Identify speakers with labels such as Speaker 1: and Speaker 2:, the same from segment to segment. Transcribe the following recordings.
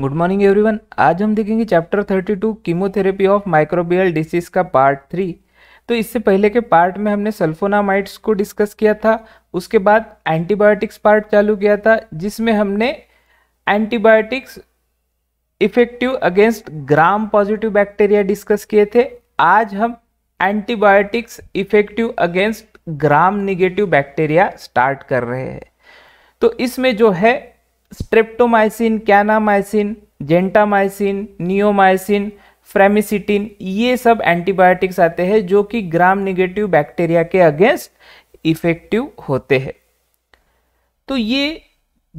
Speaker 1: Good morning everyone आज हम देखेंगे chapter 32 chemotherapy of microbial disease का पार्ट थ्री तो इससे पहले के पार्ट में हमने सल्फोनामाइड्स को डिस्कस किया था उसके बाद एंटीबायोटिक्स पार्ट चालू किया था जिसमें हमने antibiotics effective against gram positive bacteria discuss किए थे आज हम antibiotics effective against gram negative bacteria start कर रहे हैं तो इसमें जो है streptomycin kanamycin gentamicin neomycin framycetin ये सब एंटीबायोटिक्स आते हैं जो कि ग्राम निगेटिव बैक्टीरिया के अगेंस्ट इफेक्टिव होते हैं तो ये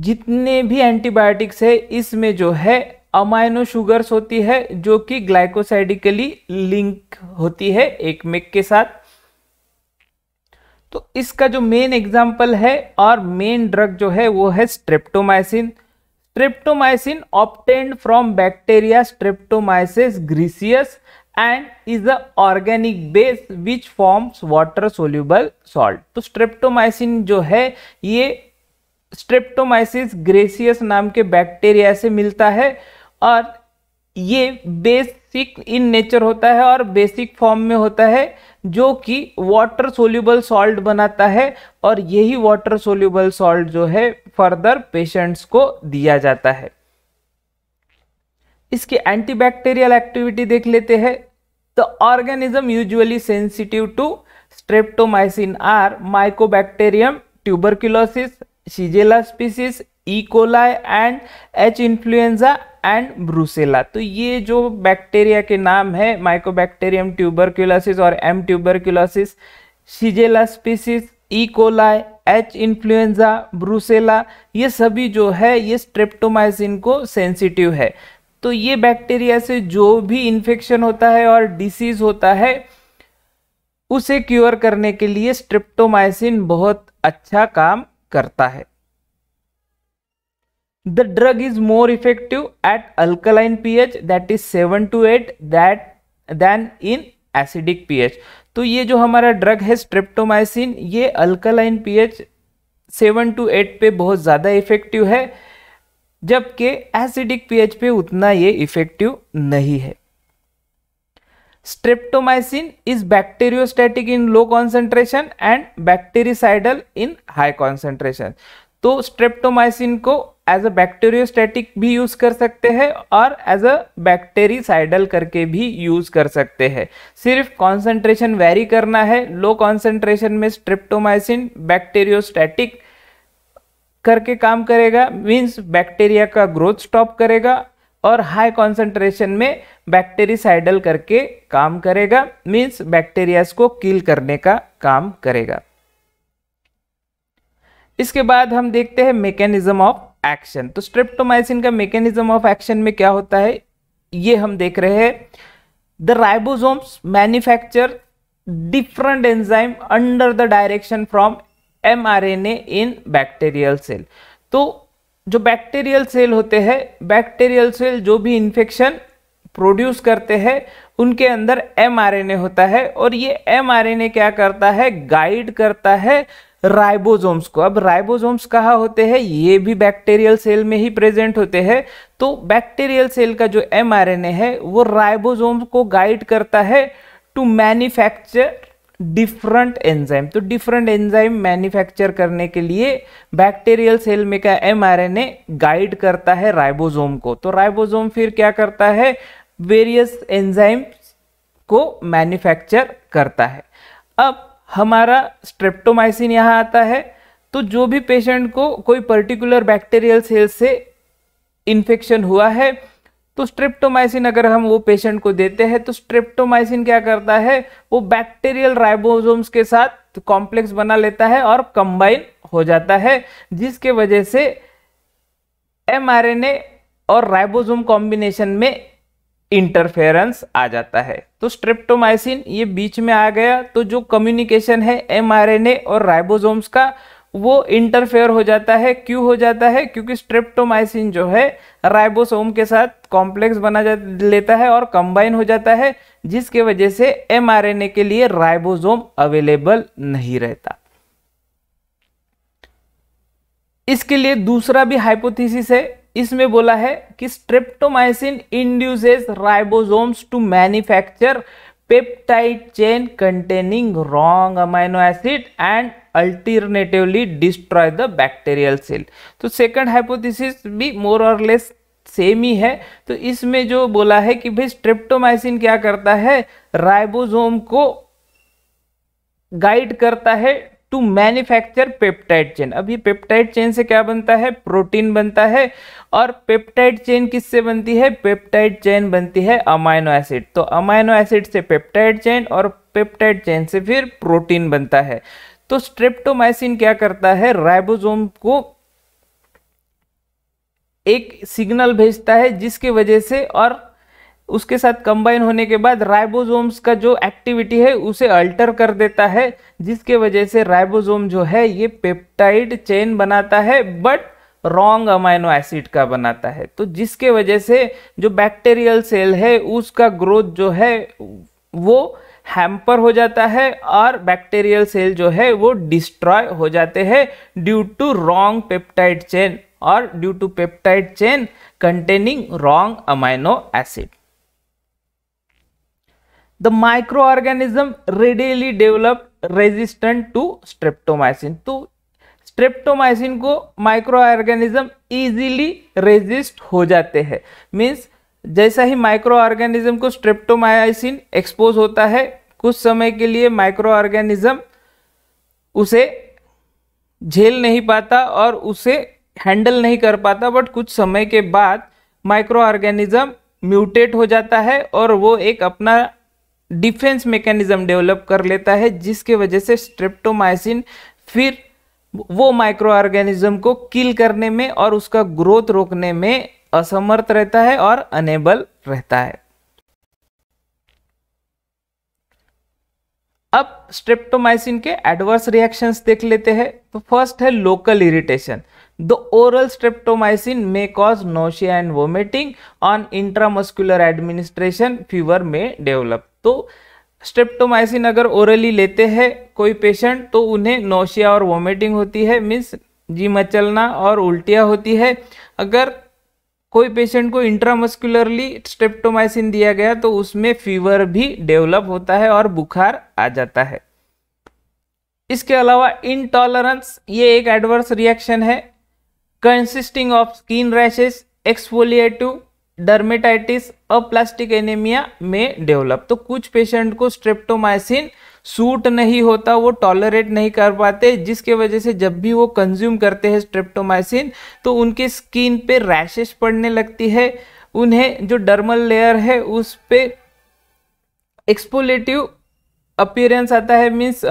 Speaker 1: जितने भी एंटीबायोटिक्स है इसमें जो है अमाइनो शुगर्स होती है जो कि ग्लाइकोसाइडिकली लिंक होती है एक मेक के साथ तो इसका जो मेन एग्जाम्पल है और मेन ड्रग जो है वो है streptomycin streptomycin obtained from bacteria Streptomyces griseus and is a organic base which forms water soluble salt तो स्ट्रेप्टोमाइसिन जो है ये स्ट्रेप्टोमाइसिस ग्रेसियस नाम के बैक्टीरिया से मिलता है और ये बेस टॉक्सिक इन नेचर होता है और बेसिक फॉर्म में होता है जो कि वाटर सोल्यूबल सॉल्ट बनाता है और यही वाटर सोल्यूबल सॉल्ट जो है फर्दर पेशेंट्स को दिया जाता है इसकी एंटीबैक्टीरियल एक्टिविटी देख लेते हैं the organism usually sensitive to streptomycin are Mycobacterium tuberculosis Shigella species E coli and H influenza and Brucella तो ये जो बैक्टीरिया के नाम है माइकोबैक्टेरियम ट्यूबरक्यूलोसिस और M tuberculosis Shigella species E coli H influenza Brucella ये सभी जो है ये स्ट्रेप्टोमाइसिन को सेंसिटिव है तो ये बैक्टीरिया से जो भी इन्फेक्शन होता है और डिसीज होता है उसे क्योर करने के लिए स्ट्रिप्टोमाइसिन बहुत अच्छा काम करता है the drug is more effective at alkaline pH that is 7 to 8 that than in acidic pH तो ये जो हमारा ड्रग है स्ट्रेप्टोमाइसिन ये alkaline pH seven to eight पे बहुत ज़्यादा इफेक्टिव है जबकि एसिडिक पीएच पे उतना ये इफेक्टिव नहीं है streptomycin is bacteriostatic in low concentration and bactericidal in high concentration तो स्ट्रेप्टोमाइसिन को एज अ बैक्टेरियोस्टेटिक भी यूज कर सकते हैं और एज अ बैक्टेरिसाइडल करके भी यूज कर सकते हैं सिर्फ कॉन्सेंट्रेशन वेरी करना है लो कॉन्सेंट्रेशन में स्ट्रिप्टोमाइसिन बैक्टेरियोस्टैटिक करके काम करेगा मीन्स बैक्टीरिया का ग्रोथ स्टॉप करेगा और हाई कॉन्सेंट्रेशन में बैक्टेरिसाइडल करके काम करेगा मीन्स बैक्टेरियाज को किल करने का काम करेगा इसके बाद हम देखते हैं मैकेनिज्म ऑफ एक्शन तो स्ट्रेप्टोमाइसिन का मैकेनिज्म ऑफ एक्शन में क्या होता है ये हम देख रहे हैं the ribosomes manufacture different enzyme under the direction from mRNA in bacterial cell तो जो बैक्टीरियल सेल होते हैं बैक्टीरियल सेल जो भी इन्फेक्शन प्रोड्यूस करते हैं उनके अंदर एमआरएनए होता है और ये एमआरएनए क्या करता है गाइड करता है राइबोसोम्स को अब राइबोसोम्स कहाँ होते हैं ये भी बैक्टीरियल सेल में ही प्रेजेंट होते हैं तो बैक्टीरियल सेल का जो एम है वो राइबोसोम्स को गाइड करता है टू मैन्युफैक्चर डिफरेंट एंजाइम तो डिफरेंट एंजाइम मैन्युफैक्चर करने के लिए बैक्टीरियल सेल में का एम गाइड करता है राइबोसोम को तो राइबोसोम फिर क्या करता है वेरियस एंजाइम को मैन्युफैक्चर करता है अब हमारा स्ट्रेप्टोमाइसिन यहाँ आता है तो जो भी पेशेंट को कोई पर्टिकुलर बैक्टीरियल सेल से इन्फेक्शन हुआ है तो स्ट्रेप्टोमाइसिन अगर हम वो पेशेंट को देते हैं तो स्ट्रेप्टोमाइसिन क्या करता है वो बैक्टीरियल राइबोसोम्स के साथ कॉम्प्लेक्स बना लेता है और कंबाइन हो जाता है जिसके वजह से एमआरएनए और राइबोसोम कॉम्बिनेशन में इंटरफेरेंस आ जाता है तो स्ट्रेप्टोमाइसिन ये बीच में आ गया तो जो कम्युनिकेशन है एमआरएनए और राइबोसोम्स का वो इंटरफेयर हो जाता है क्यों हो जाता है क्योंकि स्ट्रेप्टोमाइसिन जो है राइबोसोम के साथ कॉम्प्लेक्स बना जा लेता है और कंबाइन हो जाता है जिसके वजह से एमआरएनए के लिए राइबोसोम अवेलेबल नहीं रहता इसके लिए दूसरा भी हाइपोथेसिस है इसमें बोला है कि streptomycin induces ribosomes to manufacture peptide chain containing wrong amino acid and alternatively destroy the bacterial cell तो सेकंड हाइपोथेसिस भी मोर और लेस सेम ही है तो इसमें जो बोला है कि भाई स्ट्रेप्टोमाइसिन क्या करता है राइबोसोम को गाइड करता है टू मैन्युफैक्चर पेप्टाइड चेन अब ये पेप्टाइड चेन से क्या बनता है प्रोटीन बनता है और पेप्टाइड चेन किससे बनती है पेप्टाइड चेन बनती है अमाइनो एसिड तो अमाइनो एसिड से पेप्टाइड चेन और पेप्टाइड चेन से फिर प्रोटीन बनता है तो स्ट्रेप्टोमाइसिन क्या करता है राइबोसोम को एक सिग्नल भेजता है जिसके वजह से और उसके साथ कंबाइन होने के बाद राइबोसोम्स का जो एक्टिविटी है उसे अल्टर कर देता है जिसके वजह से राइबोसोम जो है ये पेप्टाइड चेन बनाता है बट रॉन्ग अमाइनो एसिड का बनाता है तो जिसके वजह से जो बैक्टीरियल सेल है उसका ग्रोथ जो है वो हैम्पर हो जाता है और बैक्टीरियल सेल जो है वो डिस्ट्रॉय हो जाते हैं due to wrong peptide chain और due to peptide chain containing wrong amino acid the microorganism readily develop resistant to streptomycin तो स्ट्रेप्टोमाइसिन को माइक्रो ऑर्गेनिज्म ईजिली रेजिस्ट हो जाते हैं मीन्स जैसा ही माइक्रो ऑर्गेनिज्म को स्ट्रेप्टोमाइसिन एक्सपोज होता है कुछ समय के लिए माइक्रो ऑर्गेनिज्म उसे झेल नहीं पाता और उसे हैंडल नहीं कर पाता बट कुछ समय के बाद माइक्रो ऑर्गेनिज्म म्यूटेट हो जाता है और वो एक अपना डिफेंस मैकेनिज्म डेवलप कर लेता है जिसके वजह से स्ट्रेप्टोमाइसिन फिर वो माइक्रो ऑर्गेनिज्म को किल करने में और उसका ग्रोथ रोकने में असमर्थ रहता है और अनेबल रहता है अब स्ट्रेप्टोमाइसिन के एडवर्स रिएक्शंस देख लेते हैं तो फर्स्ट है local irritation the oral streptomycin may cause nausea and vomiting on intramuscular administration fever may develop तो स्ट्रेप्टोमाइसिन अगर ओरली लेते हैं कोई पेशेंट तो उन्हें नोशिया और वोमिटिंग होती है मीन्स जी मचलना और उल्टियाँ होती है अगर कोई पेशेंट को इंट्रामस्कुलरली स्टेप्टोमाइसिन दिया गया तो उसमें फीवर भी डेवलप होता है और बुखार आ जाता है इसके अलावा इनटॉलरेंस ये एक एडवर्स रिएक्शन है consisting of skin rashes exfoliative dermatitis और प्लास्टिक में डेवलप तो कुछ पेशेंट को स्ट्रेप्टोमाइसिन सूट नहीं होता वो टॉलरेट नहीं कर पाते जिसके वजह से जब भी वो कंज्यूम करते हैं स्ट्रेप्टोमाइसिन तो उनके स्किन पे रैशेस पड़ने लगती है उन्हें जो डर्मल लेयर है उस पर एक्सपोलेटिव अपीयरेंस आता है मीन्स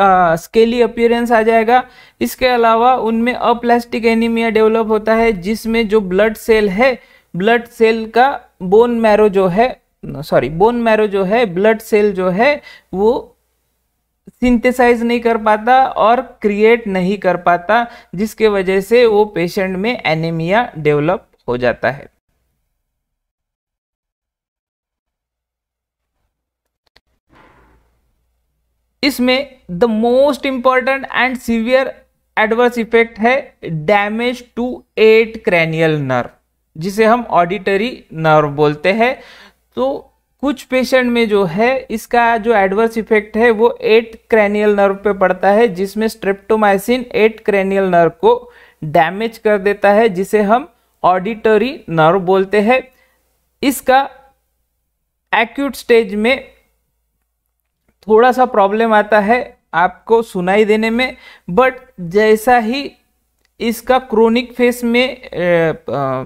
Speaker 1: स्केली अपीयरेंस आ जाएगा इसके अलावा उनमें अप्लास्टिक एनीमिया डेवलप होता है जिसमें जो ब्लड सेल है ब्लड सेल का बोन मैरो जो है सॉरी बोन मैरो जो है ब्लड सेल जो है वो सिंथेसाइज नहीं कर पाता और क्रिएट नहीं कर पाता जिसके वजह से वो पेशेंट में एनीमिया डेवलप हो जाता है इसमें the most important and severe adverse effect है damage to eighth cranial nerve जिसे हम ऑडिटरी नर्व बोलते हैं तो कुछ पेशेंट में जो है इसका जो एडवर्स इफेक्ट है वो एट क्रैनियल नर्व पे पड़ता है जिसमें स्ट्रेप्टोमाइसिन एट क्रैनियल नर्व को डैमेज कर देता है जिसे हम ऑडिटरी नर्व बोलते हैं इसका एक्यूट स्टेज में थोड़ा सा प्रॉब्लम आता है आपको सुनाई देने में बट जैसा ही इसका क्रोनिक फेस में आ, आ,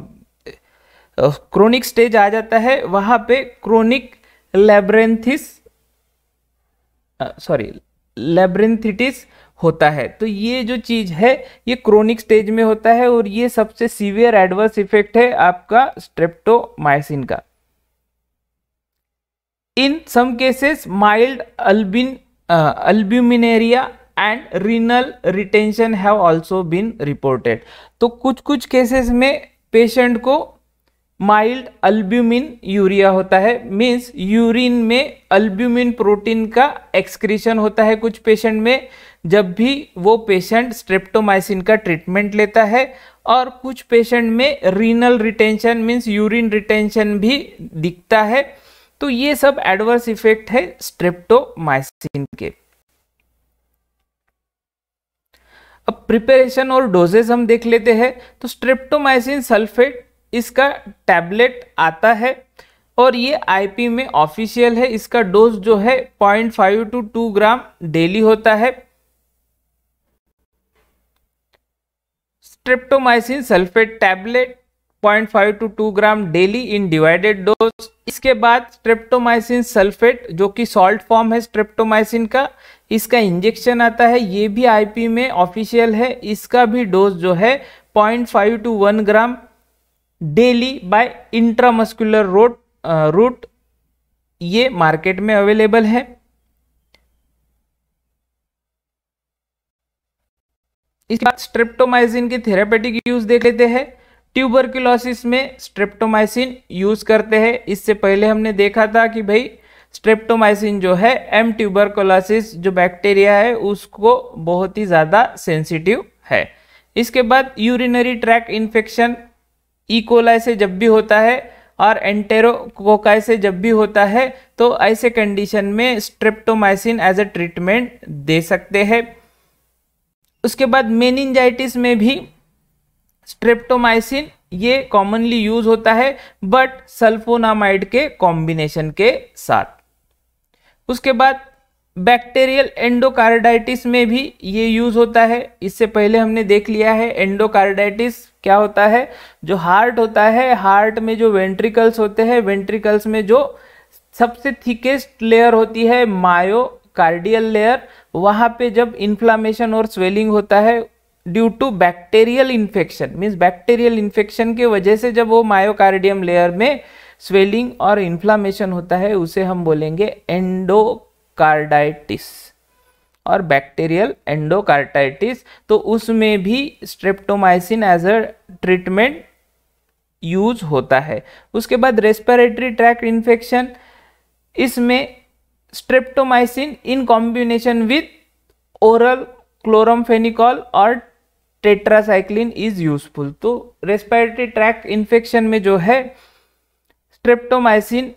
Speaker 1: क्रोनिक स्टेज आ जाता है वहां पे क्रोनिक लेब्रेंथिस सॉरी लेब्रेंथिटिस होता है तो ये जो चीज़ है ये क्रोनिक स्टेज में होता है और ये सबसे सीवियर एडवर्स इफेक्ट है आपका स्ट्रेप्टोमाइसिन का इन सम केसेस माइल्ड अल्बिन albuminuria and renal retention have also been reported तो कुछ कुछ केसेस में पेशेंट को माइल्ड अल्ब्यूमिन यूरिया होता है मीन्स यूरिन में अल्ब्यूमिन प्रोटीन का एक्सक्रीशन होता है कुछ पेशेंट में जब भी वो पेशेंट स्ट्रेप्टोमाइसिन का ट्रीटमेंट लेता है और कुछ पेशेंट में renal retention means urine retention भी दिखता है तो ये सब एडवर्स इफेक्ट है स्ट्रेप्टोमाइसिन के अब प्रिपरेशन और डोजेज हम देख लेते हैं तो स्ट्रेप्टोमाइसिन सल्फेट इसका टैबलेट आता है और ये आईपी में ऑफिशियल है इसका डोज जो है point five to two gram daily होता है streptomycin sulphate tablet 0.5 to 2 gram daily in divided dose इसके बाद स्ट्रेप्टोमाइसिन सल्फेट जो कि सॉल्ट फॉर्म है स्ट्रेप्टोमाइसिन का इसका इंजेक्शन आता है ये भी आईपी में ऑफिशियल है इसका भी डोज जो है 0.5 to 1 gram daily by intramuscular road route ये मार्केट में अवेलेबल है इसके बाद स्ट्रेप्टोमाइसिन की थेरापेटिक यूज देख लेते हैं ट्यूबरक्यूलोसिस में स्ट्रेप्टोमाइसिन यूज करते हैं इससे पहले हमने देखा था कि भाई स्ट्रेप्टोमाइसिन जो है एम ट्यूबरकोलोसिस जो बैक्टीरिया है उसको बहुत ही ज़्यादा सेंसिटिव है इसके बाद urinary tract infection E e. से जब भी होता है और एंटेरोकोकाई से जब भी होता है तो ऐसे कंडीशन में स्ट्रेप्टोमाइसिन एज ए ट्रीटमेंट दे सकते हैं उसके बाद मेनिंजाइटिस में भी स्ट्रेप्टोमाइसिन ये कॉमनली यूज होता है बट सल्फोनामाइड के कॉम्बिनेशन के साथ उसके बाद बैक्टीरियल एंडोकार्डाइटिस में भी ये यूज़ होता है इससे पहले हमने देख लिया है एंडोकार्डाइटिस क्या होता है जो हार्ट होता है हार्ट में जो वेंट्रिकल्स होते हैं वेंट्रिकल्स में जो सबसे थिकेस्ट लेयर होती है मायो कार्डियल लेयर वहाँ पे जब इन्फ्लामेशन और स्वेलिंग होता है due to bacterial infection means bacterial infection के वजह से जब वो मायोकार्डियम लेयर में स्वेलिंग और इन्फ्लामेशन होता है उसे हम बोलेंगे एंडो कार्डाइटिस और बैक्टीरियल एंडोकार्टाइटिस तो उसमें भी streptomycin as a treatment use होता है उसके बाद रेस्पिरेटरी ट्रैक इन्फेक्शन इसमें streptomycin in combination with oral chloramphenicol और टेट्रासाइक्लिन इज यूजफुल तो रेस्पिरेटरी ट्रैक इन्फेक्शन में जो है स्ट्रेप्टोमाइसिन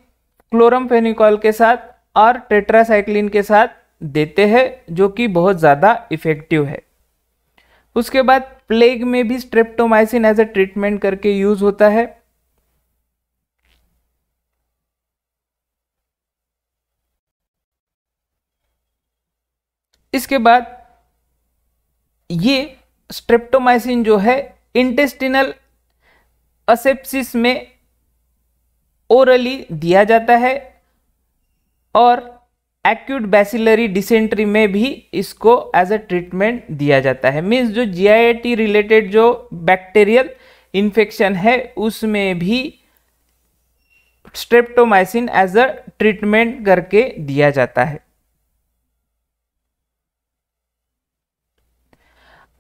Speaker 1: क्लोरमफेनिकॉल के साथ और टेट्रासाइक्लिन के साथ देते हैं जो कि बहुत ज़्यादा इफ़ेक्टिव है उसके बाद प्लेग में भी स्ट्रेप्टोमाइसिन एज ए ट्रीटमेंट करके यूज होता है इसके बाद ये स्ट्रेप्टोमाइसिन जो है इंटेस्टिनल असेप्सिस में ओरली दिया जाता है और एक्यूट बैसिलरी डिसेंट्री में भी इसको एज अ ट्रीटमेंट दिया जाता है मीन्स जो जी रिलेटेड जो बैक्टीरियल इन्फेक्शन है उसमें भी स्ट्रेप्टोमाइसिन एज अ ट्रीटमेंट करके दिया जाता है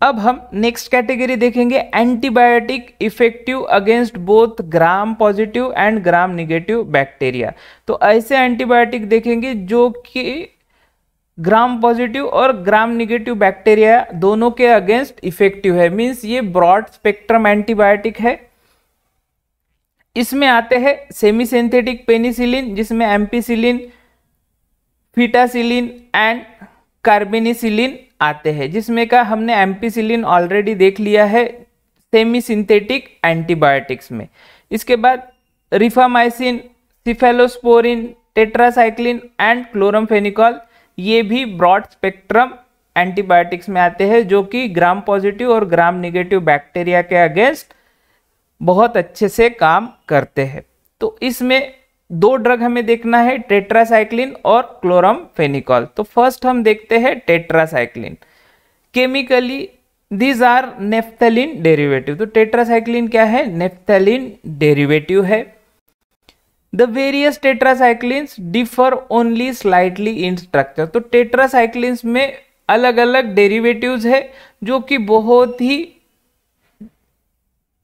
Speaker 1: अब हम नेक्स्ट कैटेगरी देखेंगे antibiotic effective against both gram positive and gram negative bacteria तो ऐसे एंटीबायोटिक देखेंगे जो कि ग्राम पॉजिटिव और ग्राम निगेटिव बैक्टीरिया दोनों के अगेंस्ट इफेक्टिव है मीन्स ये ब्रॉड स्पेक्ट्रम एंटीबायोटिक है इसमें आते हैं सेमी सिंथेटिक पेनीसिलिन जिसमें एम्पीसिलिन फिटासिलिन एंड कार्बेनिसिलिन आते हैं जिसमें का हमने एम्पीसिलिन ऑलरेडी देख लिया है सेमी सिंथेटिक एंटीबायोटिक्स में इसके बाद rifamycin cephalosporin tetracycline and chloramphenicol ये भी ब्रॉड स्पेक्ट्रम एंटीबायोटिक्स में आते हैं जो कि ग्राम पॉजिटिव और ग्राम निगेटिव बैक्टीरिया के अगेंस्ट बहुत अच्छे से काम करते हैं तो इसमें दो ड्रग हमें देखना है टेट्रासाइक्लिन और फेनिकॉल तो फर्स्ट हम देखते हैं tetracycline chemically these are naphthalene derivative तो टेट्रासाइक्लिन क्या है नेफ्थलिन डेरिवेटिव है the various tetracycline differ only slightly in structure तो टेट्रासाइक्लिन में अलग अलग डेरिवेटिव्स है जो कि बहुत ही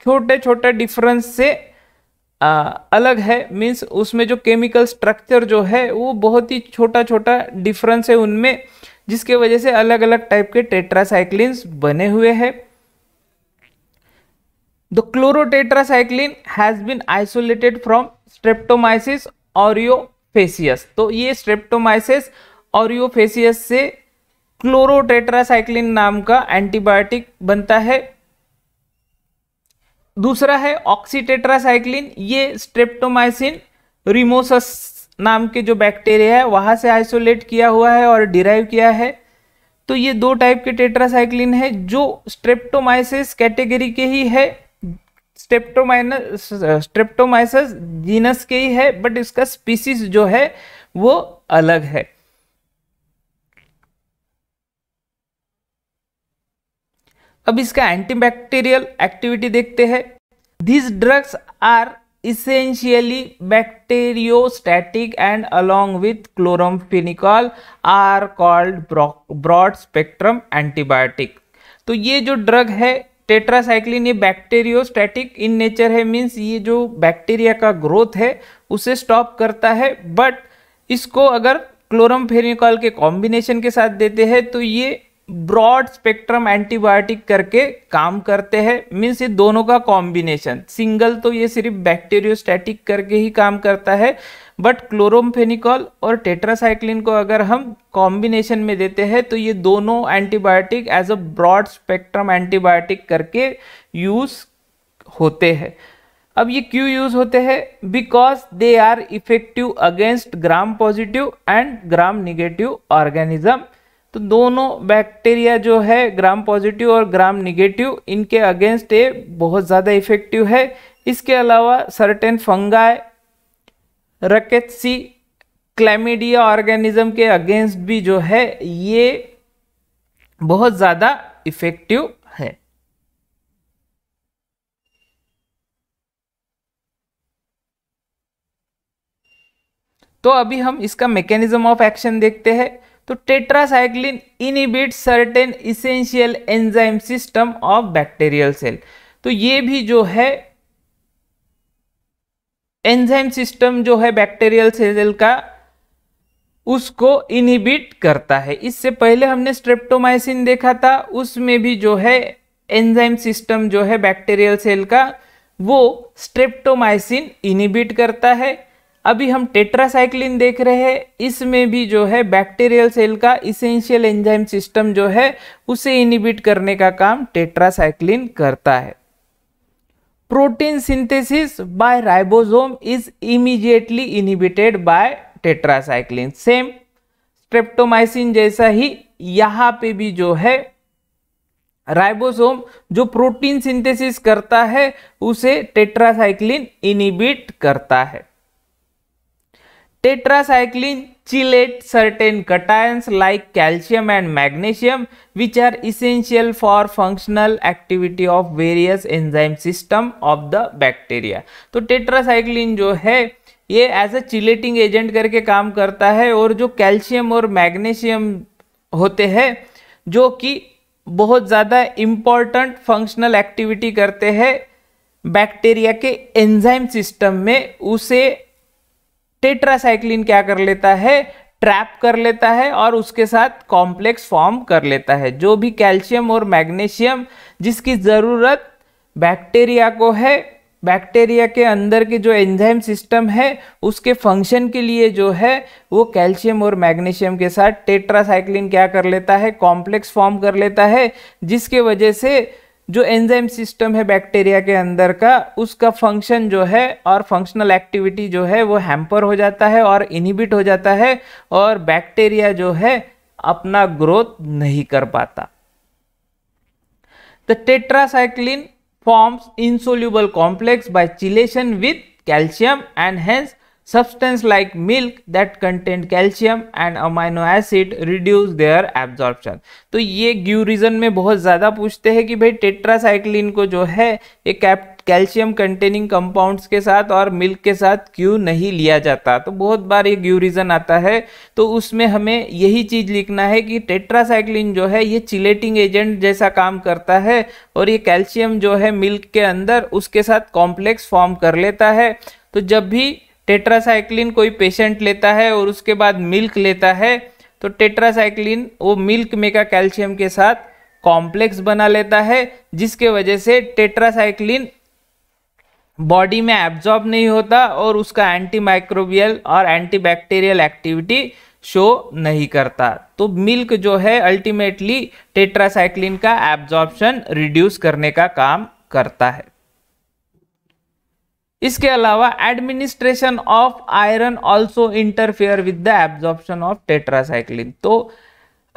Speaker 1: छोटे छोटे डिफरेंस से आ, अलग है मीन्स उसमें जो केमिकल स्ट्रक्चर जो है वो बहुत ही छोटा छोटा डिफरेंस है उनमें जिसके वजह से अलग अलग टाइप के टेट्रासाइक्लिन्स बने हुए हैं the chlorotetracycline has been isolated from Streptomyces aureofaciens तो ये स्ट्रेप्टोमाइसिस ऑरियोफेसियस से क्लोरोटेट्रासाइक्लिन नाम का एंटीबायोटिक बनता है दूसरा है ऑक्सीटेट्रासाइक्लिन ये स्ट्रेप्टोमाइसिन रिमोसस नाम के जो बैक्टीरिया है वहाँ से आइसोलेट किया हुआ है और डिराइव किया है तो ये दो टाइप के टेट्रासाइक्लिन है जो स्ट्रेप्टोमाइसिस कैटेगरी के ही है स्ट्रेप्टोमाइनस स्ट्रेप्टोमाइसिस जीनस के ही है बट इसका स्पीसीज जो है वो अलग है अब इसका एंटीबैक्टीरियल एक्टिविटी देखते हैं this drugs are essentially bacteriostatic and along with chloramphenicol are called broad spectrum antibiotic तो ये जो ड्रग है टेट्रासाइक्लिन ये बैक्टेरियोस्टैटिक इन नेचर है मीन्स ये जो बैक्टीरिया का ग्रोथ है उसे स्टॉप करता है बट इसको अगर क्लोरमफेनिकॉल के कॉम्बिनेशन के साथ देते हैं तो ये ब्रॉड स्पेक्ट्रम एंटीबायोटिक करके काम करते हैं मीन्स ये दोनों का कॉम्बिनेशन सिंगल तो ये सिर्फ बैक्टीरियोस्टैटिक करके ही काम करता है बट क्लोरोम्फेनिकॉल और टेट्रासाइक्लिन को अगर हम कॉम्बिनेशन में देते हैं तो ये दोनों antibiotic as a broad spectrum antibiotic करके यूज़ होते हैं अब ये क्यों यूज होते हैं because they are effective against gram positive and gram negative organism तो दोनों बैक्टीरिया जो है ग्राम पॉजिटिव और ग्राम निगेटिव इनके अगेंस्ट ये बहुत ज़्यादा इफेक्टिव है इसके अलावा certain fungi rickettsiae chlamydia organism के अगेंस्ट भी जो है ये बहुत ज़्यादा इफेक्टिव है तो अभी हम इसका मैकेनिज्म ऑफ एक्शन देखते हैं तो tetracycline inhibit certain essential enzyme system of bacterial cell तो ये भी जो है एंजाइम सिस्टम जो है बैक्टीरियल सेल का उसको इनिबिट करता है इससे पहले हमने स्ट्रेप्टोमाइसिन देखा था उसमें भी जो है एंजाइम सिस्टम जो है बैक्टीरियल सेल का वो स्ट्रेप्टोमाइसिन इनिबिट करता है अभी हम टेट्रासाइक्लिन देख रहे हैं इसमें भी जो है बैक्टीरियल सेल का इसेंशियल एंजाइम सिस्टम जो है उसे इनिबिट करने का काम टेट्रासाइक्लिन करता है protein synthesis by ribosome is immediately inhibited by tetracycline same streptomycin जैसा ही यहाँ पे भी जो है राइबोसोम जो प्रोटीन सिंथेसिस करता है उसे टेट्रासाइक्लिन इनिबिट करता है Tetracycline chelate certain cations like calcium and magnesium which are essential for functional activity of various enzyme system of the bacteria. तो tetracycline जो है ये एज अ चिलेटिंग एजेंट करके काम करता है और जो कैल्शियम और मैग्नीशियम होते हैं जो कि बहुत ज़्यादा इम्पॉर्टेंट फंक्शनल एक्टिविटी करते हैं बैक्टीरिया के एंजाइम सिस्टम में उसे टेट्रासाइक्लिन क्या कर लेता है ट्रैप कर लेता है और उसके साथ कॉम्प्लेक्स फॉर्म कर लेता है जो भी कैल्शियम और मैग्नीशियम जिसकी ज़रूरत बैक्टीरिया को है बैक्टीरिया के अंदर के जो एंजाइम सिस्टम है उसके फंक्शन के लिए जो है वो कैल्शियम और मैग्नीशियम के साथ टेट्रासाइक्लिन क्या कर लेता है कॉम्प्लेक्स फॉर्म कर लेता है जिसके वजह से जो एंजाइम सिस्टम है बैक्टीरिया के अंदर का उसका फंक्शन जो है और फंक्शनल एक्टिविटी जो है वो हैम्पर हो जाता है और इनिबिट हो जाता है और बैक्टीरिया जो है अपना ग्रोथ नहीं कर पाता the tetracycline forms insoluble complex by chelation with calcium and hence substance like milk that contain calcium and amino acid reduce their absorption तो ये ग्यू रीजन में बहुत ज़्यादा पूछते हैं कि भाई टेट्रासाइक्लिन को जो है ये कैप कैल्शियम कंटेनिंग कंपाउंड्स के साथ और मिल्क के साथ क्यों नहीं लिया जाता तो बहुत बार ये ग्यू रीजन आता है तो उसमें हमें यही चीज़ लिखना है कि टेट्रासाइक्लिन जो है ये चिलेटिंग एजेंट जैसा काम करता है और ये कैल्शियम जो है मिल्क के अंदर उसके साथ कॉम्प्लेक्स फॉर्म कर लेता है तो जब भी टेट्रासाइक्लिन कोई पेशेंट लेता है और उसके बाद मिल्क लेता है तो टेट्रासाइक्लिन वो मिल्क में का कैल्शियम के साथ कॉम्प्लेक्स बना लेता है जिसके वजह से टेट्रासाइक्लिन बॉडी में एब्जॉर्ब नहीं होता और उसका एंटी माइक्रोबियल और एंटीबैक्टीरियल एक्टिविटी शो नहीं करता तो मिल्क जो है अल्टीमेटली टेट्रासाइक्लिन का एब्जॉर्प्शन रिड्यूस करने का काम करता है इसके अलावा administration of iron also interfere with the absorption of tetracycline तो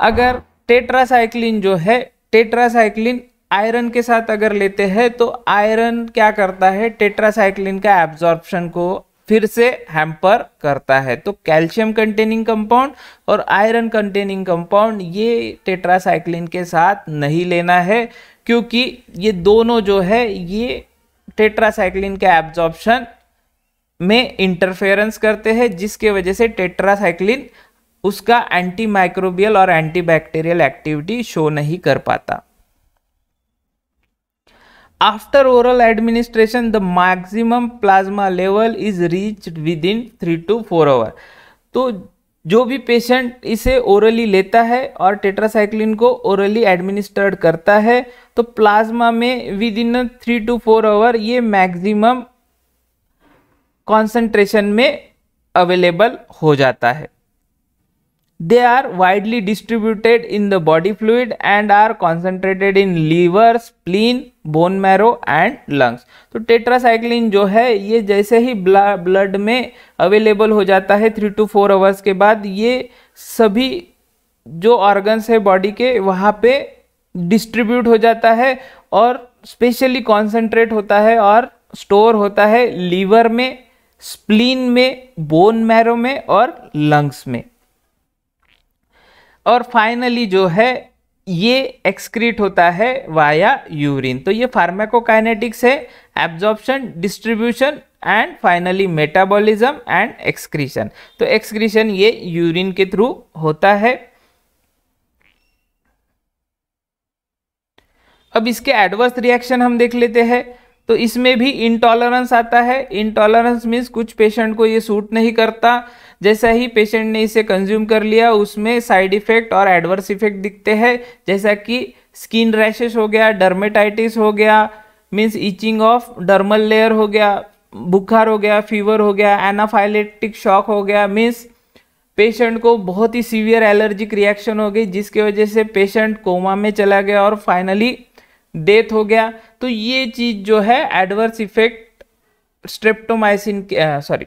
Speaker 1: अगर टेट्रासाइक्लिन जो है टेट्रासाइक्लिन आयरन के साथ अगर लेते हैं तो आयरन क्या करता है टेट्रासाइक्लिन का एब्जॉर्प्शन को फिर से हैम्पर करता है तो कैल्शियम कंटेनिंग कंपाउंड और आयरन कंटेनिंग कंपाउंड ये टेट्रासाइक्लिन के साथ नहीं लेना है क्योंकि ये दोनों जो है ये टेट्रासाइक्लिन के एब्जॉर्प्शन में इंटरफेरेंस करते हैं जिसके वजह से टेट्रासाइक्लिन उसका एंटी माइक्रोबियल और एंटी बैक्टीरियल एक्टिविटी शो नहीं कर पाता after oral administration the max plasma level is reach within three to four hour तो जो भी पेशेंट इसे ओरली लेता है और टेट्रासाइक्लिन को ओरली एडमिनिस्टर्ड करता है तो प्लाज्मा में within three to four hour ये मैक्सिमम कॉन्सेंट्रेशन में अवेलेबल हो जाता है they are widely distributed in the body fluid and are concentrated in liver spleen bone marrow and lungs तो टेट्रासाइक्लिन जो है ये जैसे ही ब्लड में अवेलेबल हो जाता है थ्री टू फोर आवर्स के बाद ये सभी जो ऑर्गन्स है बॉडी के वहाँ पे डिस्ट्रीब्यूट हो जाता है और स्पेशली कॉन्सेंट्रेट होता है और स्टोर होता है लीवर में स्प्लीन में बोन मैरो में और लंग्स में और फाइनली जो है ये एक्सक्रीट होता है वाया यूरिन तो ये फार्माकोकाइनेटिक्स है absorption distribution and finally metabolism and excretion तो एक्सक्रीशन ये यूरिन के थ्रू होता है अब इसके एडवर्स रिएक्शन हम देख लेते हैं तो इसमें भी इनटॉलरेंस आता है इनटॉलरेंस मीन्स कुछ पेशेंट को ये सूट नहीं करता जैसा ही पेशेंट ने इसे कंज्यूम कर लिया उसमें साइड इफेक्ट और एडवर्स इफेक्ट दिखते हैं जैसा कि स्किन रैशेस हो गया डर्मेटाइटिस हो गया means itching of dermal layer हो गया बुखार हो गया फीवर हो गया एनाफाइलेटिक शॉक हो गया मीन्स पेशेंट को बहुत ही सीवियर एलर्जिक रिएक्शन हो गई जिसकी वजह से पेशेंट कोमा में चला गया और फाइनली डेथ हो गया तो ये चीज जो है adverse effect streptomycin sorry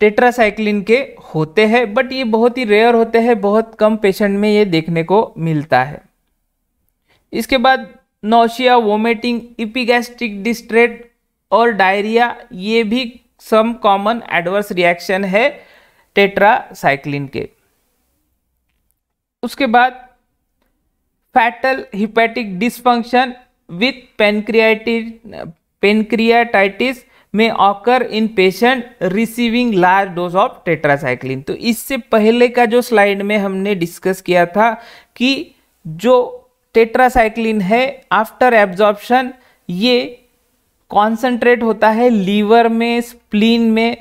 Speaker 1: tetracycline के होते हैं बट ये बहुत ही रेयर होते हैं बहुत कम पेशेंट में ये देखने को मिलता है इसके बाद नौशिया वोमिटिंग इपिगैस्ट्रिक डिस्ट्रेट और डायरिया ये भी सम कॉमन एडवर्स रिएक्शन है टेट्रासाइक्लिन के उसके बाद fatal hepatic dysfunction with pancreatitis pancreatitis में occur in patient receiving large dose of tetracycline तो इससे पहले का जो स्लाइड में हमने डिस्कस किया था कि जो टेट्रासाइक्लिन है आफ्टर एब्जॉर्प्शन ये कॉन्सेंट्रेट होता है लीवर में स्प्लीन में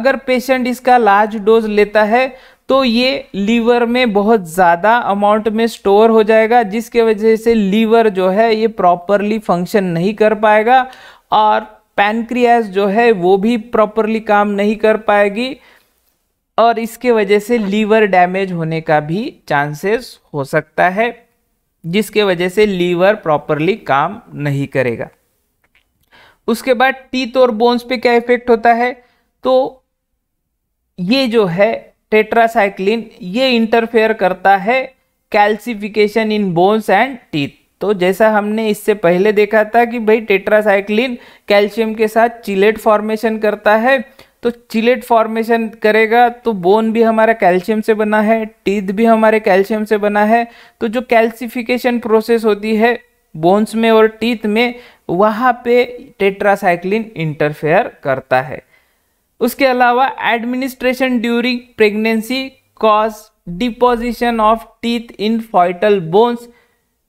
Speaker 1: अगर पेशेंट इसका लार्ज डोज लेता है तो ये लीवर में बहुत ज़्यादा अमाउंट में स्टोर हो जाएगा जिसके वजह से लीवर जो है ये प्रॉपरली फंक्शन नहीं कर पाएगा और पैनक्रियाज जो है वो भी प्रॉपरली काम नहीं कर पाएगी और इसके वजह से लीवर डैमेज होने का भी चांसेस हो सकता है जिसके वजह से लीवर प्रॉपरली काम नहीं करेगा उसके बाद टीथ और बोन्स पे क्या इफेक्ट होता है तो ये जो है टेट्रासाइक्लिन ये इंटरफेयर करता है calcification in bones and teeth तो जैसा हमने इससे पहले देखा था कि भाई टेट्रासाइक्लिन कैल्शियम के साथ चिलेट फॉर्मेशन करता है तो चिलेट फॉर्मेशन करेगा तो बोन भी हमारा कैल्शियम से बना है टीथ भी हमारे कैल्शियम से बना है तो जो कैल्सिफिकेशन प्रोसेस होती है बोन्स में और टीथ में वहाँ पे टेट्रासाइक्लिन इंटरफेयर करता है उसके अलावा administration during pregnancy cause deposition of teeth in foetal bones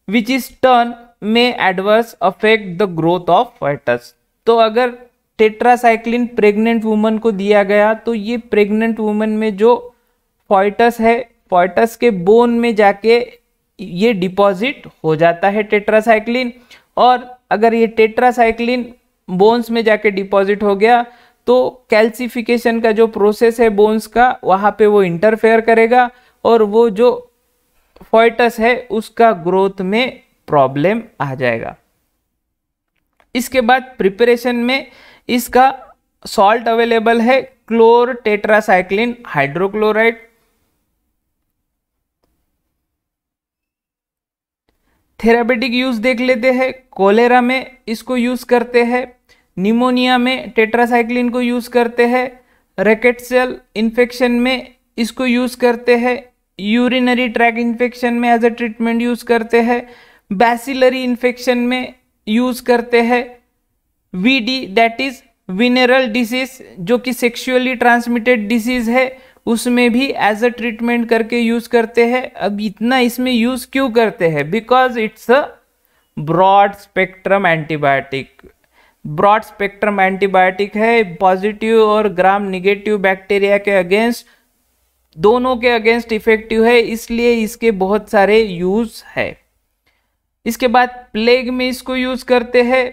Speaker 1: which is turn may adverse affect the growth of foetus तो अगर टेट्रासाइक्लिन प्रेग्नेंट वुमन को दिया गया तो ये प्रेग्नेंट वुमन में जो फॉइटस है फॉइटस के बोन में जाके ये डिपॉजिट हो जाता है टेट्रासाइक्लिन और अगर ये टेट्रासाइक्लिन बोन्स में जाके डिपॉजिट हो गया तो कैल्सिफिकेशन का जो प्रोसेस है बोन्स का वहाँ पे वो इंटरफेयर करेगा और वो जो फॉइटस है उसका ग्रोथ में प्रॉब्लम आ जाएगा इसके बाद प्रिपरेशन में इसका सॉल्ट अवेलेबल है chlortetracycline hydrochloride therapeutic use देख लेते हैं कोलेरा में इसको यूज करते हैं निमोनिया में टेट्रासाइक्लिन को यूज़ करते हैं रैकेट सेल इन्फेक्शन में इसको यूज़ करते हैं यूरिनरी ट्रैक इन्फेक्शन में एज अ ट्रीटमेंट यूज़ करते हैं बैसिलरी इन्फेक्शन में यूज़ करते हैं V D that is venereal disease जो कि सेक्शुअली ट्रांसमिटेड डिसीज़ है उसमें भी एज अ ट्रीटमेंट करके यूज़ करते हैं अब इतना इसमें यूज़ क्यों करते हैं because it's a broad spectrum antibiotic broad spectrum antibiotic है पॉजिटिव और ग्राम निगेटिव बैक्टीरिया के अगेंस्ट दोनों के अगेंस्ट इफेक्टिव है इसलिए इसके बहुत सारे यूज है इसके बाद प्लेग में इसको यूज करते हैं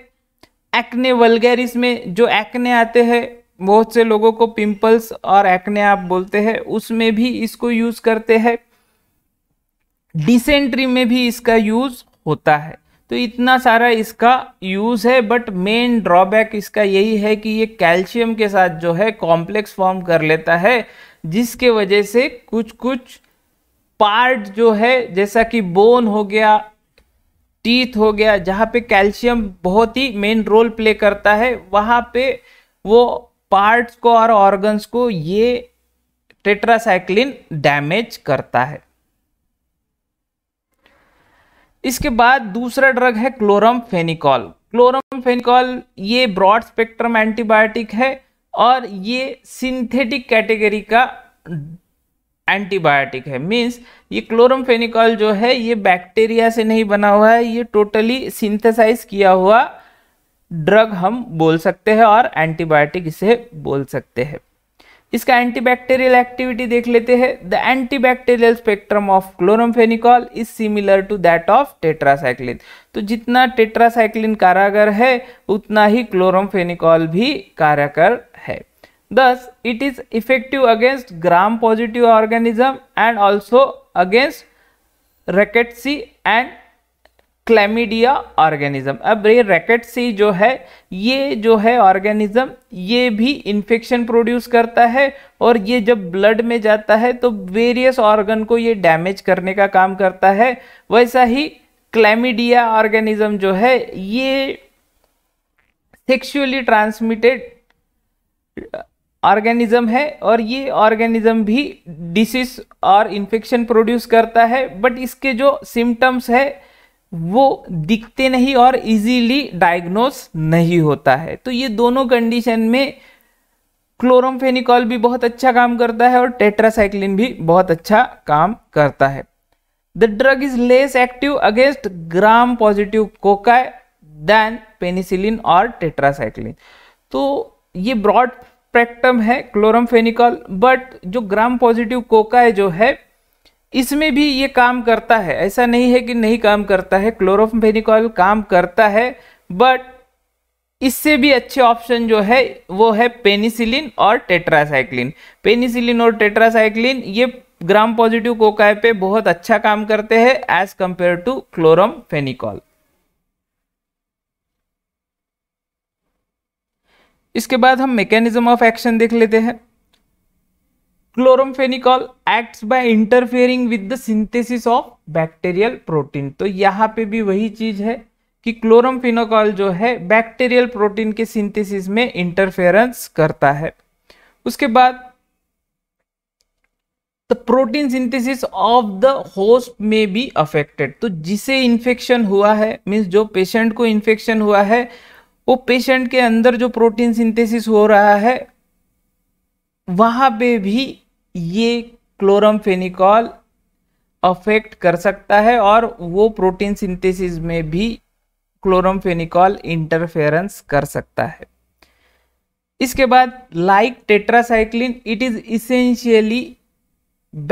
Speaker 1: एक्ने वलगैरिस में जो एक्ने आते हैं बहुत से लोगों को पिंपल्स और एक्ने आप बोलते हैं उसमें भी इसको यूज करते हैं डिसेंट्री में भी इसका यूज होता है तो इतना सारा इसका यूज़ है बट मेन ड्रॉबैक इसका यही है कि ये कैल्शियम के साथ जो है कॉम्प्लेक्स फॉर्म कर लेता है जिसके वजह से कुछ कुछ पार्ट जो है जैसा कि बोन हो गया टीथ हो गया जहाँ पे कैल्शियम बहुत ही मेन रोल प्ले करता है वहाँ पे वो पार्ट्स को और ऑर्गन्स को ये टेट्रासाइक्लिन डैमेज करता है इसके बाद दूसरा ड्रग है क्लोरम फेनिकॉल क्लोरम फेनिकॉल ये ब्रॉड स्पेक्ट्रम एंटीबायोटिक है और ये सिंथेटिक कैटेगरी का एंटीबायोटिक है मीन्स ये क्लोरम फेनिकॉल जो है ये बैक्टीरिया से नहीं बना हुआ है ये टोटली सिंथेसाइज किया हुआ ड्रग हम बोल सकते हैं और एंटीबायोटिक इसे बोल सकते हैं इसका एंटीबैक्टीरियल एक्टिविटी देख लेते हैं the antibacterial spectrum of chloramphenicol is similar to that of tetracycline तो जितना टेट्रासाइक्लिन कारागर है उतना ही क्लोरमफेनिकॉल भी कारागर है thus it is effective against gram positive organism and also against rickettsiae and chlamydia organism अब ये रैकेट सी जो है ये जो है ऑर्गेनिज्म ये भी इन्फेक्शन प्रोड्यूस करता है और ये जब ब्लड में जाता है तो वेरियस ऑर्गन को ये डैमेज करने का काम करता है वैसा ही क्लेमिडिया ऑर्गेनिज्म जो है ये सेक्सुअली ट्रांसमिटेड ऑर्गेनिज्म है और ये ऑर्गेनिज्म भी डिसीज और इन्फेक्शन प्रोड्यूस करता है बट इसके जो सिम्टम्स है वो दिखते नहीं और इजीली डायग्नोस नहीं होता है तो ये दोनों कंडीशन में क्लोरमफेनिकॉल भी बहुत अच्छा काम करता है और टेट्रासाइक्लिन भी बहुत अच्छा काम करता है the drug is less active against gram positive cocci than penicillin और टेट्रासाइक्लिन तो ये ब्रॉड प्रैक्टम है क्लोरमफेनिकॉल बट जो ग्राम पॉजिटिव कोका जो है इसमें भी ये काम करता है ऐसा नहीं है कि नहीं काम करता है क्लोरोफेनिकॉल काम करता है बट इससे भी अच्छे ऑप्शन जो है वो है पेनिसिलिन और टेट्रासाइक्लिन पेनिसिलिन और टेट्रासाइक्लिन ये ग्राम पॉजिटिव कोकाय पे बहुत अच्छा काम करते हैं as compare to chloramphenicol इसके बाद हम मैकेनिज्म ऑफ एक्शन देख लेते हैं chloramphenicol acts by interfering with the synthesis of bacterial protein तो यहाँ पे भी वही चीज है कि क्लोरम्फेनोकॉल जो है बैक्टीरियल प्रोटीन के सिंथेसिस में इंटरफेरेंस करता है उसके बाद the protein synthesis of the host में बी अफेक्टेड तो जिसे इन्फेक्शन हुआ है मीन्स जो पेशेंट को इन्फेक्शन हुआ है वो पेशेंट के अंदर जो प्रोटीन सिंथेसिस हो रहा है वहां पे भी ये क्लोरमफेनिकॉल अफेक्ट कर सकता है और वो प्रोटीन सिंथेसिस में भी क्लोरमफेनिकॉल इंटरफेरेंस कर सकता है इसके बाद like tetracycline it is essentially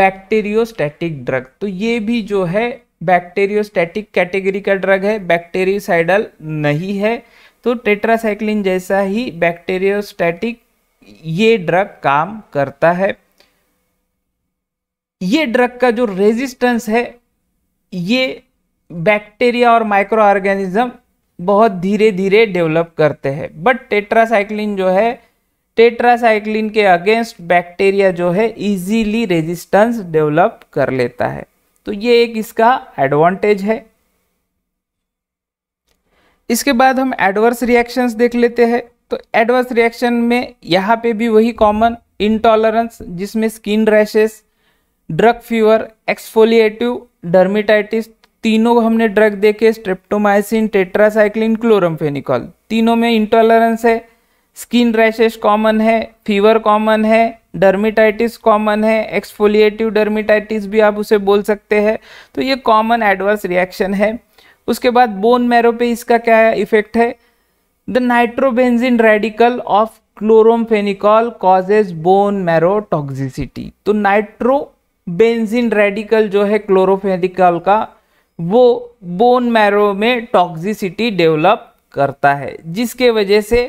Speaker 1: bacteriostatic drug तो ये भी जो है बैक्टेरियोस्टैटिक कैटेगरी का ड्रग है बैक्टेरियोसाइडल नहीं है तो टेट्रासाइक्लिन जैसा ही बैक्टेरियोस्टैटिक ये ड्रग काम करता है ये ड्रग का जो रेजिस्टेंस है ये बैक्टीरिया और माइक्रो ऑर्गेनिज्म बहुत धीरे धीरे डेवलप करते हैं बट टेट्रासाइक्लिन जो है टेट्रासाइक्लिन के अगेंस्ट बैक्टीरिया जो है इजीली रेजिस्टेंस डेवलप कर लेता है तो ये एक इसका एडवांटेज है इसके बाद हम एडवर्स रिएक्शंस देख लेते हैं तो एडवर्स रिएक्शन में यहाँ पे भी वही कॉमन इनटॉलरेंस जिसमें skin rashes drug fever exfoliative dermatitis तीनों को हमने ड्रग देखे स्ट्रेप्टोमाइसिन टेट्रासाइक्लिन क्लोरमफेनिकॉल तीनों में इंटॉलरेंस है स्किन रैशेस कॉमन है फीवर कॉमन है डर्मिटाइटिस कॉमन है एक्सफोलिएटिव डर्मिटाइटिस भी आप उसे बोल सकते हैं तो ये कॉमन एडवर्स रिएक्शन है उसके बाद बोन मैरो पे इसका क्या इफेक्ट है the nitrobenzene radical of chloramphenicol causes bone marrow toxicity तो नाइट्रो बेंजीन रेडिकल जो है क्लोरोफेडिकल का वो बोन मैरो में टॉक्सिसिटी डेवलप करता है जिसके वजह से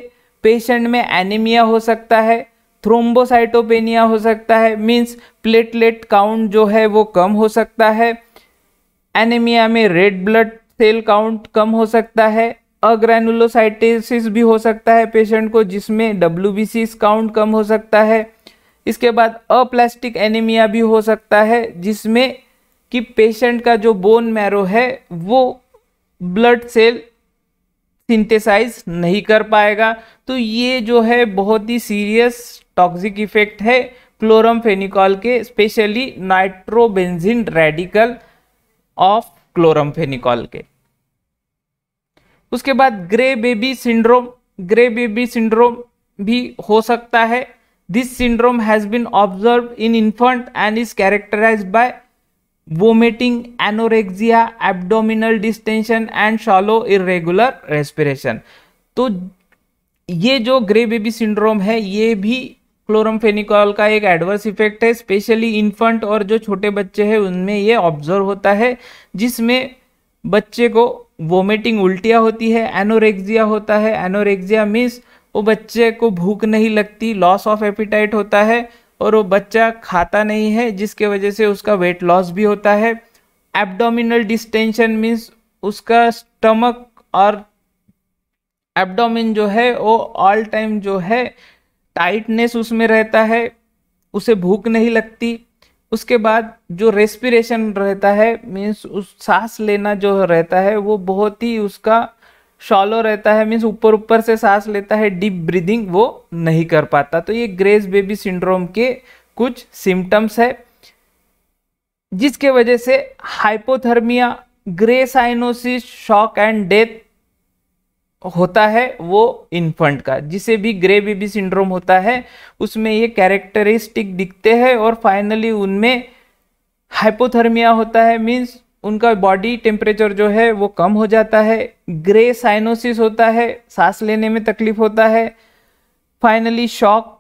Speaker 1: पेशेंट में एनीमिया हो सकता है थ्रोम्बोसाइटोपेनिया हो सकता है मींस प्लेटलेट काउंट जो है वो कम हो सकता है एनीमिया में रेड ब्लड सेल काउंट कम हो सकता है अग्रैनुलोसाइटिस भी हो सकता है पेशेंट को जिसमें डब्ल्यू काउंट कम हो सकता है इसके बाद अप्लास्टिक एनीमिया भी हो सकता है जिसमें कि पेशेंट का जो बोन मैरो है वो ब्लड सेल सिंथेसाइज नहीं कर पाएगा तो ये जो है बहुत ही सीरियस टॉक्सिक इफेक्ट है क्लोरम फेनिकॉल के specially nitrobenzene radical of chloramphenicol के उसके बाद grey baby syndrome grey baby syndrome भी हो सकता है This syndrome has been observed in infant and is characterized by vomiting, anorexia, abdominal distension and shallow irregular respiration. तो ये जो ग्रे बेबी सिंड्रोम है ये भी क्लोरमफेनिकॉल का एक एडवर्स इफेक्ट है स्पेशली इन्फंट और जो छोटे बच्चे हैं उनमें ये ऑब्जर्व होता है जिसमें बच्चे को वोमिटिंग उल्टियाँ होती है एनोरेक्जिया होता है एनोरेक्जिया मीन्स वो बच्चे को भूख नहीं लगती लॉस ऑफ एपिटाइट होता है और वो बच्चा खाता नहीं है जिसके वजह से उसका वेट लॉस भी होता है एब्डोमिनल डिस्टेंशन मीन्स उसका स्टमक और एब्डोमिन जो है वो ऑल टाइम जो है टाइटनेस उसमें रहता है उसे भूख नहीं लगती उसके बाद जो रेस्पिरेशन रहता है मीन्स उस सांस लेना जो रहता है वो बहुत ही उसका शॉलो रहता है मीन्स ऊपर ऊपर से सांस लेता है डीप ब्रीदिंग वो नहीं कर पाता तो ये ग्रेस बेबी सिंड्रोम के कुछ सिम्टम्स है जिसके वजह से hypothermia grey cyanosis shock and death होता है वो इन्फंट का जिसे भी ग्रे बेबी सिंड्रोम होता है उसमें ये कैरेक्टरिस्टिक दिखते हैं और फाइनली उनमें हाइपोथर्मिया होता है मीन्स उनका बॉडी टेम्परेचर जो है वो कम हो जाता है ग्रे साइनोसिस होता है सांस लेने में तकलीफ होता है फाइनली शॉक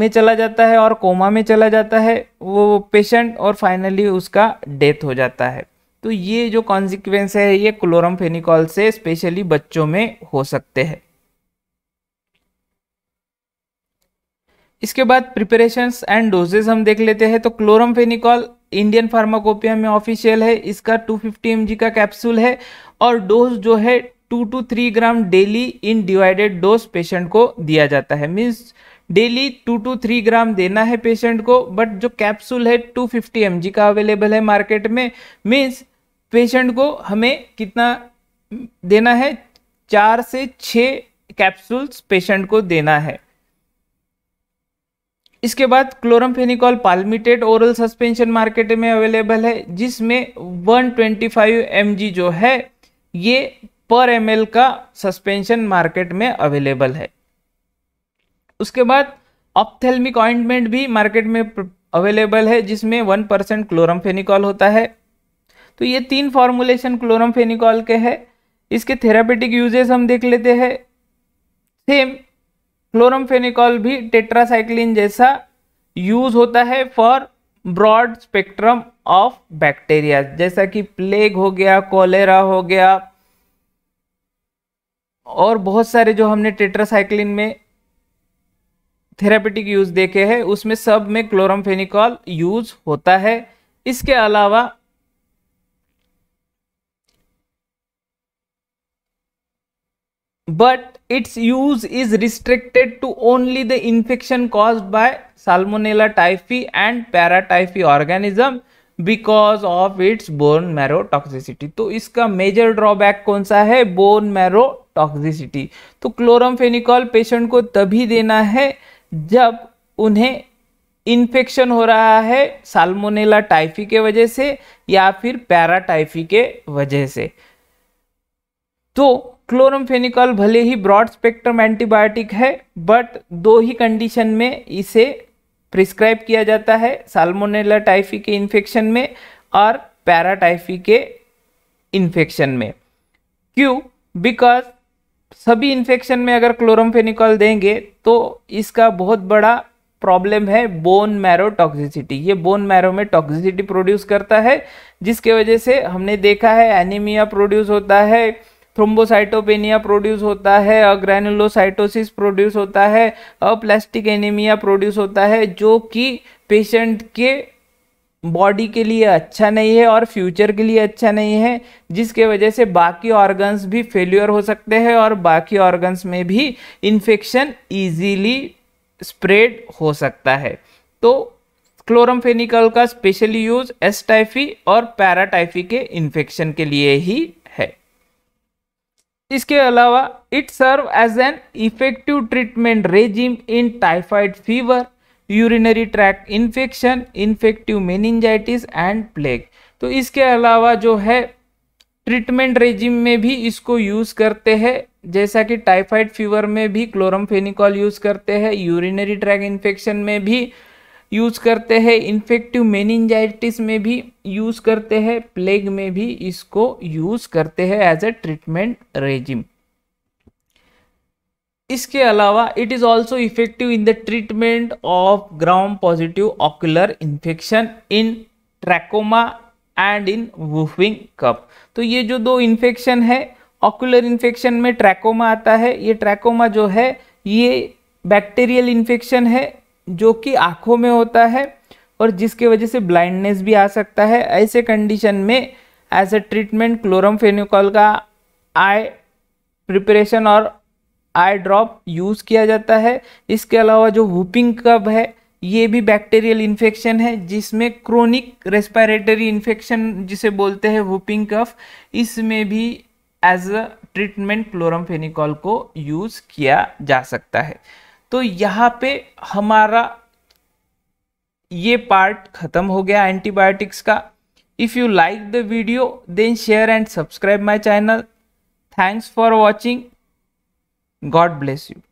Speaker 1: में चला जाता है और कोमा में चला जाता है वो पेशेंट और फाइनली उसका डेथ हो जाता है तो ये जो कॉन्सिक्वेंस है ये क्लोरम फेनिकॉल से स्पेशली बच्चों में हो सकते हैं इसके बाद प्रिपरेशंस एंड डोजेस हम देख लेते हैं तो क्लोरम फेनिकॉल इंडियन फार्माकोपिया में ऑफिशियल है इसका 250 फिफ्टी का कैप्सूल है और डोज जो है two to three gram daily in divided dose patient को दिया जाता है means daily two to three gram देना है पेशेंट को बट जो कैप्सूल है टू फिफ्टी एम का अवेलेबल है मार्केट में मीन्स पेशेंट को हमें कितना देना है चार से छः कैप्सूल्स पेशेंट को देना है इसके बाद chloramphenicol palmitate oral suspension market में अवेलेबल है जिसमें 125 ट्वेंटी जो है ये पर एम का सस्पेंशन मार्केट में अवेलेबल है उसके बाद ऑप्थेलमिक ऑइंटमेंट भी मार्केट में अवेलेबल है जिसमें वन परसेंट क्लोरमफेनिकॉल होता है तो ये तीन फॉर्मुलेशन क्लोरमफेनिकॉल के है इसके थेरापेटिक यूजेस हम देख लेते हैं सेम क्लोरमफेनिकॉल भी टेट्रासाइक्लिन जैसा यूज होता है for broad spectrum of bacteria जैसा कि प्लेग हो गया कोलेरा हो गया और बहुत सारे जो हमने टेट्रासाइक्लिन में थेरापेटिक यूज देखे हैं उसमें सब में क्लोरमफेनिकॉल यूज होता है इसके अलावा but its use is restricted to only the infection caused by salmonella typhi and paratyphi organism because of its bone marrow toxicity तो इसका मेजर ड्रॉबैक कौन सा है बोन मैरो टॉक्सिसिटी तो क्लोरमफेनिकॉल पेशेंट को तभी देना है जब उन्हें इन्फेक्शन हो रहा है साल्मोनेला टाइफी के वजह से या फिर पैराटाइफी के वजह से तो क्लोरमफेनिकॉल भले ही ब्रॉड स्पेक्ट्रम एंटीबायोटिक है बट दो ही कंडीशन में इसे प्रिस्क्राइब किया जाता है साल्मोनेला टाइफी के इन्फेक्शन में और पैराटाइफी के इन्फेक्शन में क्यों बिकॉज सभी इन्फेक्शन में अगर क्लोरमफेनिकॉल देंगे तो इसका बहुत बड़ा प्रॉब्लम है बोन मैरो टॉक्सिसिटी ये बोन मैरो में टॉक्सिसिटी प्रोड्यूस करता है जिसके वजह से हमने देखा है एनीमिया प्रोड्यूस होता है थ्रोम्बोसाइटोपेनिया प्रोड्यूस होता है अग्रैनुलोसाइटोसिस प्रोड्यूस होता है अप्लास्टिक एनीमिया प्रोड्यूस होता है जो कि पेशेंट के बॉडी के लिए अच्छा नहीं है और फ्यूचर के लिए अच्छा नहीं है जिसके वजह से बाकी ऑर्गन्स भी फेल्यूर हो सकते हैं और बाकी ऑर्गन्स में भी इन्फेक्शन ईजीली स्प्रेड हो सकता है तो क्लोरमफेनिकल का स्पेशली यूज एस्टाइफी और पैराटाइफी के इन्फेक्शन के लिए ही इसके अलावा it serve as an effective treatment regime in typhoid fever urinary tract infection infective meningitis and plague तो इसके अलावा जो है ट्रीटमेंट रेजिम में भी इसको यूज़ करते हैं जैसा कि टाइफाइड फीवर में भी क्लोरम यूज़ करते हैं यूरिनरी ट्रैक इन्फेक्शन में भी यूज़ करते हैं इन्फेक्टिव मेनिंजाइटिस में भी यूज़ करते हैं प्लेग में भी इसको यूज़ करते हैं एज अ ट्रीटमेंट रेजिम इसके अलावा it is also effective in the treatment of ground positive ocular infection in trachoma and in whooping cough तो ये जो दो इन्फेक्शन है ऑक्यूलर इन्फेक्शन में ट्रैकोमा आता है ये ट्रैकोमा जो है ये बैक्टीरियल इन्फेक्शन है जो कि आँखों में होता है और जिसके वजह से ब्लाइंडनेस भी आ सकता है ऐसे कंडीशन में एज अ ट्रीटमेंट क्लोरम फेनिकॉल का आई प्रिपरेशन और आई ड्रॉप यूज़ किया जाता है इसके अलावा जो हुपिंग कब है ये भी बैक्टीरियल इन्फेक्शन है जिसमें क्रोनिक रेस्पिरेटरी इन्फेक्शन जिसे बोलते हैं हुपिंग कफ इसमें भी एज अ ट्रीटमेंट क्लोरम फेनिकॉल को यूज़ किया जा सकता है तो यहाँ पे हमारा ये पार्ट खत्म हो गया एंटीबायोटिक्स का if you like the video then share and subscribe my channel thanks for watching God bless you